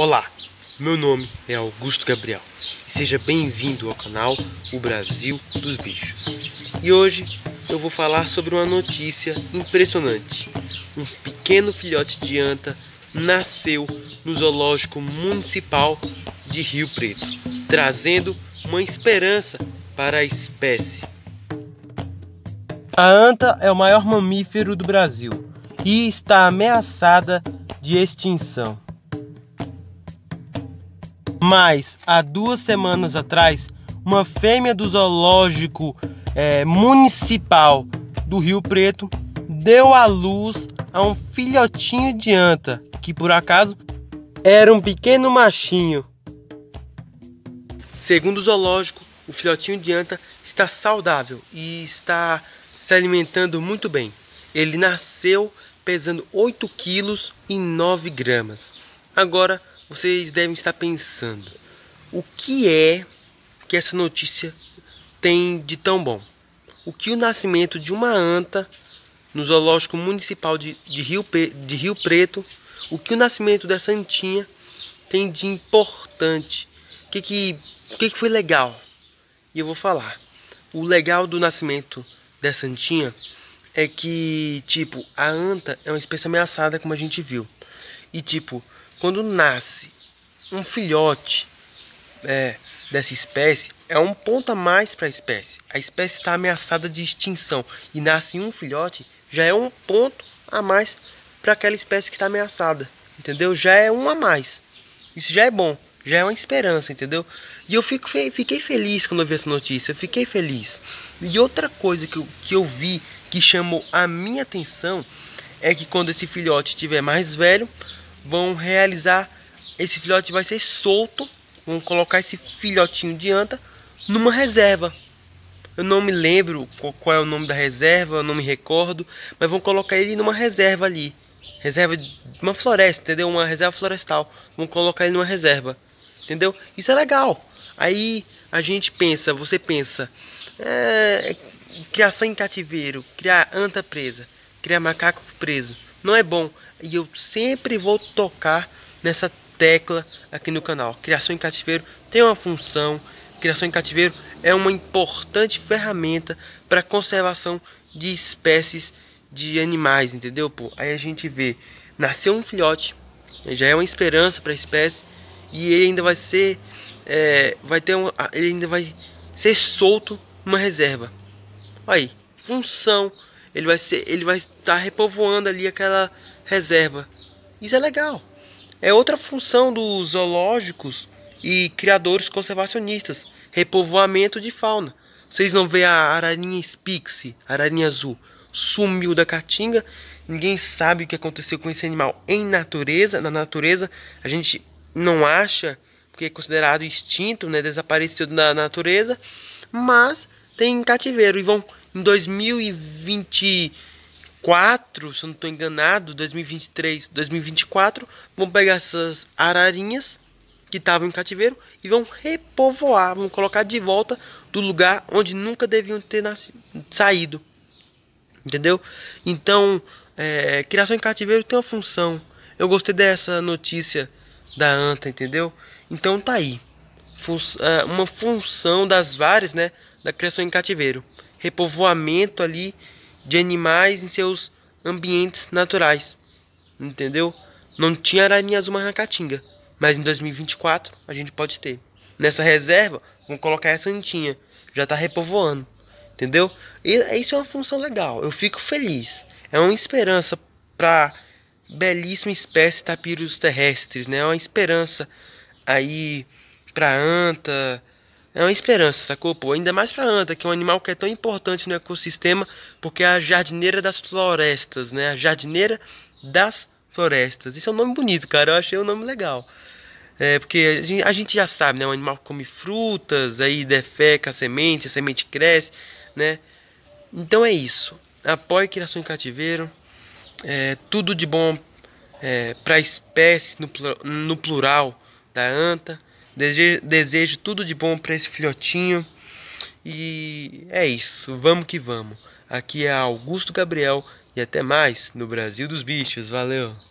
Olá, meu nome é Augusto Gabriel e seja bem-vindo ao canal O Brasil dos Bichos. E hoje eu vou falar sobre uma notícia impressionante. Um pequeno filhote de anta nasceu no Zoológico Municipal de Rio Preto, trazendo uma esperança para a espécie. A anta é o maior mamífero do Brasil e está ameaçada de extinção. Mas há duas semanas atrás, uma fêmea do zoológico é, municipal do Rio Preto deu à luz a um filhotinho de anta, que por acaso era um pequeno machinho. Segundo o zoológico, o filhotinho de anta está saudável e está se alimentando muito bem. Ele nasceu pesando 8 quilos e 9 gramas. Agora vocês devem estar pensando: o que é que essa notícia tem de tão bom? O que o nascimento de uma anta no Zoológico Municipal de, de, Rio, de Rio Preto, o que o nascimento dessa antinha tem de importante? O que, que, o que, que foi legal? E eu vou falar. O legal do nascimento dessa antinha é que, tipo, a anta é uma espécie ameaçada, como a gente viu. E, tipo, quando nasce um filhote é, dessa espécie, é um ponto a mais para a espécie. A espécie está ameaçada de extinção e nasce um filhote, já é um ponto a mais para aquela espécie que está ameaçada, entendeu? Já é um a mais. Isso já é bom, já é uma esperança, entendeu? E eu fico, fiquei feliz quando eu vi essa notícia, eu fiquei feliz. E outra coisa que eu, que eu vi que chamou a minha atenção é que quando esse filhote estiver mais velho, vão realizar esse filhote vai ser solto, vão colocar esse filhotinho de anta numa reserva. Eu não me lembro qual é o nome da reserva, eu não me recordo, mas vão colocar ele numa reserva ali. Reserva de uma floresta, entendeu? Uma reserva florestal. Vão colocar ele numa reserva. Entendeu? Isso é legal. Aí a gente pensa, você pensa, é, criação em cativeiro, criar anta presa, criar macaco preso. Não é bom e eu sempre vou tocar nessa tecla aqui no canal. Criação em cativeiro tem uma função, criação em cativeiro é uma importante ferramenta para conservação de espécies de animais, entendeu? Pô? Aí a gente vê, nasceu um filhote, já é uma esperança para a espécie e ele ainda vai ser, é, vai ter um, ele ainda vai ser solto numa reserva. Aí, função, ele vai ser, ele vai estar tá repovoando ali aquela reserva. Isso é legal. É outra função dos zoológicos e criadores conservacionistas: repovoamento de fauna. Vocês não vê a ararinha Spix, ararinha azul, sumiu da caatinga. Ninguém sabe o que aconteceu com esse animal em natureza. Na natureza, a gente não acha, porque é considerado extinto, né? desapareceu da natureza. Mas tem cativeiro e vão em 2020 4, se eu não estou enganado, 2023, 2024, vão pegar essas ararinhas que estavam em cativeiro e vão repovoar, vão colocar de volta do lugar onde nunca deviam ter nascido, saído. Entendeu? Então, é, criação em cativeiro tem uma função. Eu gostei dessa notícia da anta, entendeu? Então tá aí. Fun é, uma função das várias, né? Da criação em cativeiro. Repovoamento ali de animais em seus ambientes naturais. Entendeu? Não tinha aranha azul mais na Caatinga. Mas em 2024 a gente pode ter. Nessa reserva, vamos colocar essa antinha. Já está repovoando. Entendeu? E isso é uma função legal. Eu fico feliz. É uma esperança para belíssima espécie tapirus terrestres, né? É uma esperança aí para anta, é uma esperança, sacou? Pô? Ainda mais pra anta, que é um animal que é tão importante no ecossistema, porque é a jardineira das florestas, né? A jardineira das florestas. Esse é um nome bonito, cara. Eu achei um nome legal. É, porque a gente já sabe, né? Um animal que come frutas, aí defeca a semente, a semente cresce, né? Então é isso. Apoie a criação em cativeiro. É, tudo de bom é, para a espécie no, no plural da anta. Desejo, desejo tudo de bom para esse filhotinho. E é isso, vamos que vamos. Aqui é Augusto Gabriel e até mais no Brasil dos Bichos. Valeu!